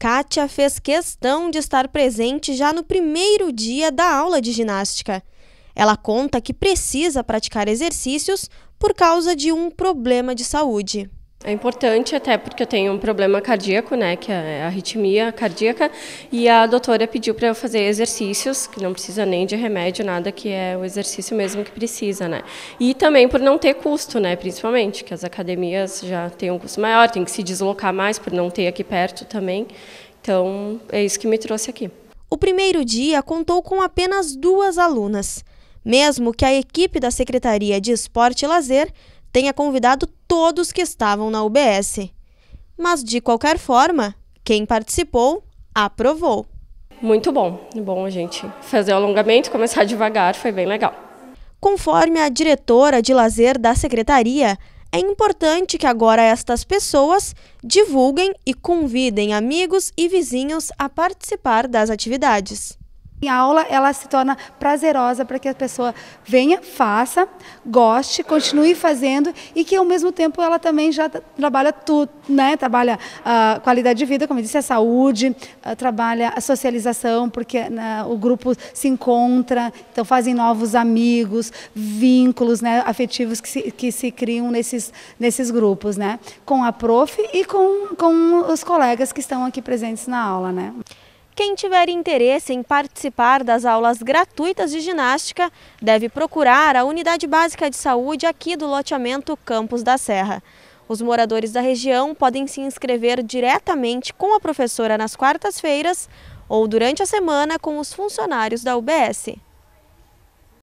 Kátia fez questão de estar presente já no primeiro dia da aula de ginástica. Ela conta que precisa praticar exercícios por causa de um problema de saúde. É importante até porque eu tenho um problema cardíaco, né, que é a arritmia cardíaca, e a doutora pediu para eu fazer exercícios, que não precisa nem de remédio, nada, que é o exercício mesmo que precisa, né. E também por não ter custo, né, principalmente, que as academias já têm um custo maior, tem que se deslocar mais por não ter aqui perto também. Então, é isso que me trouxe aqui. O primeiro dia contou com apenas duas alunas, mesmo que a equipe da Secretaria de Esporte e Lazer tenha convidado todos que estavam na UBS. Mas, de qualquer forma, quem participou aprovou. Muito bom, bom a gente fazer o alongamento, começar devagar, foi bem legal. Conforme a diretora de lazer da secretaria, é importante que agora estas pessoas divulguem e convidem amigos e vizinhos a participar das atividades. A aula ela se torna prazerosa para que a pessoa venha, faça, goste, continue fazendo e que ao mesmo tempo ela também já trabalha tudo, né? Trabalha a uh, qualidade de vida, como eu disse, a saúde, uh, trabalha a socialização, porque né, o grupo se encontra, então fazem novos amigos, vínculos, né, afetivos que se, que se criam nesses nesses grupos, né? Com a prof e com com os colegas que estão aqui presentes na aula, né? Quem tiver interesse em participar das aulas gratuitas de ginástica deve procurar a Unidade Básica de Saúde aqui do loteamento Campos da Serra. Os moradores da região podem se inscrever diretamente com a professora nas quartas-feiras ou durante a semana com os funcionários da UBS.